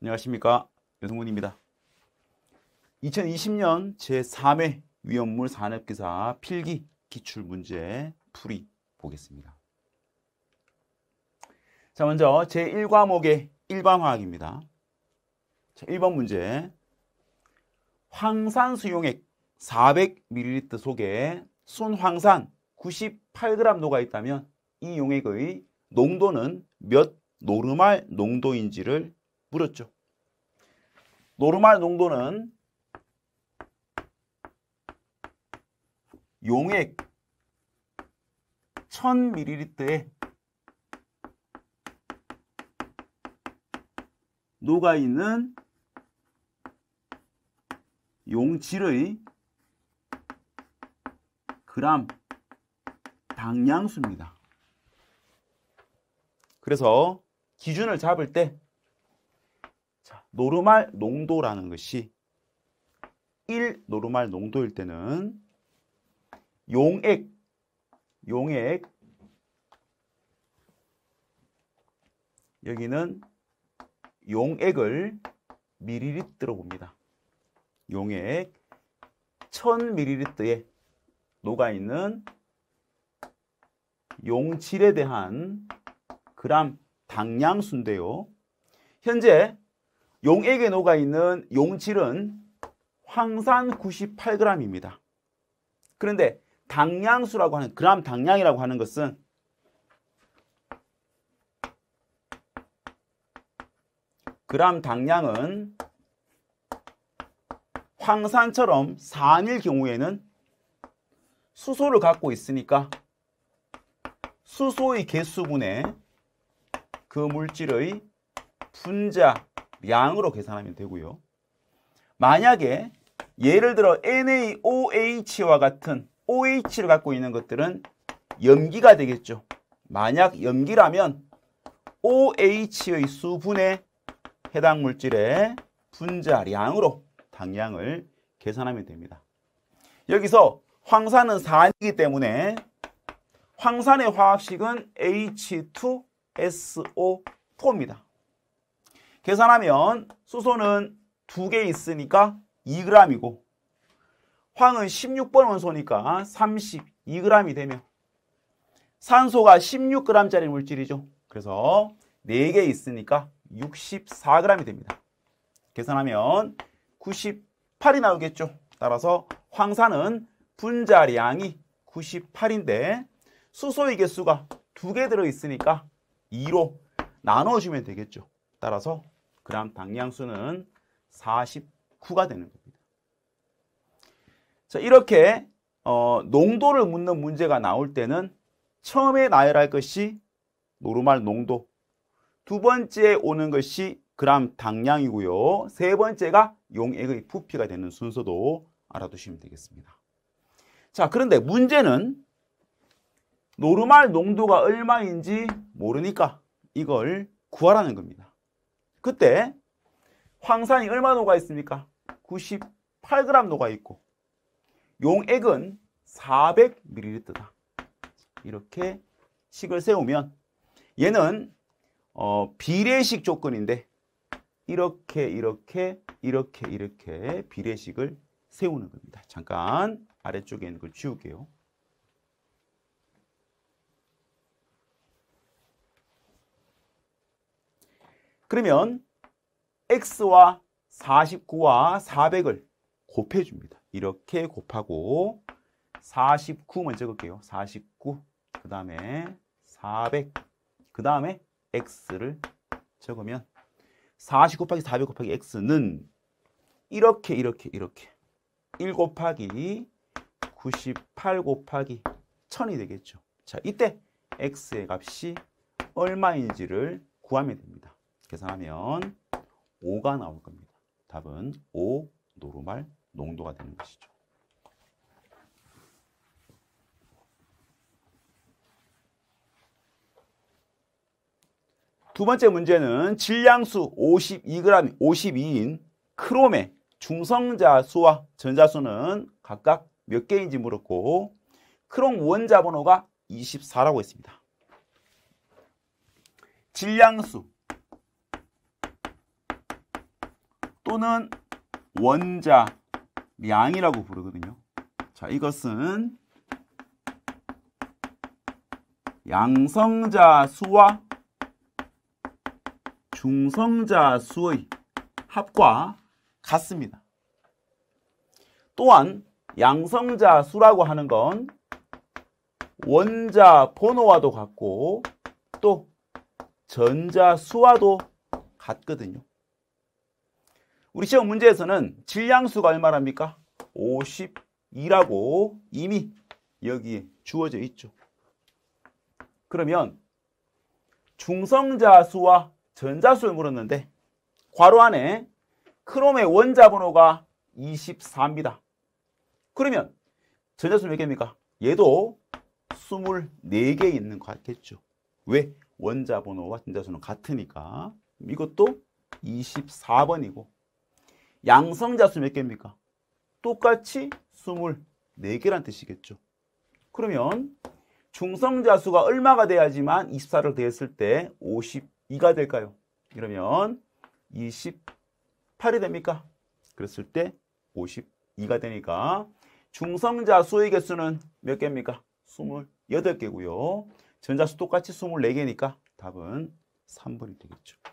안녕하십니까 윤성훈입니다 2020년 제3회 위험물 산업기사 필기 기출문제 풀이 보겠습니다. 자 먼저 제1과목의 일반화학입니다. 자, 1번 문제 황산 수용액 400ml 속에 순황산 98g 녹아 있다면 이 용액의 농도는 몇 노르말 농도인지를 물었죠. 노르말 농도는 용액 1000ml에 녹아있는 용질의 그람 당량수입니다. 그래서 기준을 잡을 때 자, 노르말 농도라는 것이 1 노르말 농도일 때는 용액, 용액, 여기는 용액을 미리리트로 봅니다. 용액 1000ml에 녹아있는 용질에 대한 그람 당량수인데요. 현재 용액에 녹아 있는 용질은 황산 98g입니다. 그런데 당량수라고 하는 그람 당량이라고 하는 것은 그람 당량은 황산처럼 산일 경우에는 수소를 갖고 있으니까 수소의 개수분에 그 물질의 분자 양으로 계산하면 되고요. 만약에 예를 들어 NaOH와 같은 OH를 갖고 있는 것들은 염기가 되겠죠. 만약 염기라면 OH의 수분에 해당 물질의 분자량으로 당량을 계산하면 됩니다. 여기서 황산은 4이기 때문에 황산의 화학식은 H2SO4입니다. 계산하면 수소는 2개 있으니까 2g이고 황은 16번 원소니까 32g이 되며 산소가 16g짜리 물질이죠. 그래서 4개 있으니까 64g이 됩니다. 계산하면 98이 나오겠죠. 따라서 황산은 분자량이 98인데 수소의 개수가 2개 들어있으니까 2로 나눠주면 되겠죠. 따라서 그람 당량수는 49가 되는 겁니다. 자, 이렇게 어, 농도를 묻는 문제가 나올 때는 처음에 나열할 것이 노르말 농도, 두 번째 오는 것이 그람 당량이고요. 세 번째가 용액의 부피가 되는 순서도 알아두시면 되겠습니다. 자, 그런데 문제는 노르말 농도가 얼마인지 모르니까 이걸 구하라는 겁니다. 그때 황산이 얼마 녹아 있습니까? 98g 녹아 있고 용액은 400ml다. 이렇게 식을 세우면 얘는 어, 비례식 조건인데 이렇게 이렇게 이렇게 이렇게 비례식을 세우는 겁니다. 잠깐 아래쪽에 있는 걸 지울게요. 그러면 x와 49와 400을 곱해줍니다. 이렇게 곱하고 49 먼저 적을게요. 49, 그 다음에 400, 그 다음에 x를 적으면 40 곱하기 400 곱하기 x는 이렇게 이렇게 이렇게 1 곱하기 98 곱하기 1000이 되겠죠. 자, 이때 x의 값이 얼마인지를 구하면 됩니다. 계산하면 5가 나올 겁니다. 답은 5 노르말 농도가 되는 것이죠. 두 번째 문제는 질량수 52g, 52인 크롬의 중성자수와 전자수는 각각 몇 개인지 물었고 크롬 원자 번호가 24라고 했습니다. 질량수 또는 원자량이라고 부르거든요. 자, 이것은 양성자 수와 중성자 수의 합과 같습니다. 또한 양성자 수라고 하는 건 원자 번호와도 같고 또 전자 수와도 같거든요. 우리 시험 문제에서는 질량수가 얼마랍니까? 52라고 이미 여기에 주어져 있죠. 그러면 중성자수와 전자수를 물었는데 괄호 안에 크롬의 원자 번호가 24입니다. 그러면 전자수는 몇 개입니까? 얘도 24개 있는 것 같겠죠. 왜? 원자 번호와 전자수는 같으니까. 이것도 24번이고 양성자 수 몇 개입니까? 똑같이 24개란 뜻이겠죠. 그러면 중성자 수가 얼마가 돼야지만 24를 더했을 때 52가 될까요? 이러면 28이 됩니까? 그랬을 때 52가 되니까 중성자 수의 개수는 몇 개입니까? 28개고요. 전자수 똑같이 24개니까 답은 3번이 되겠죠.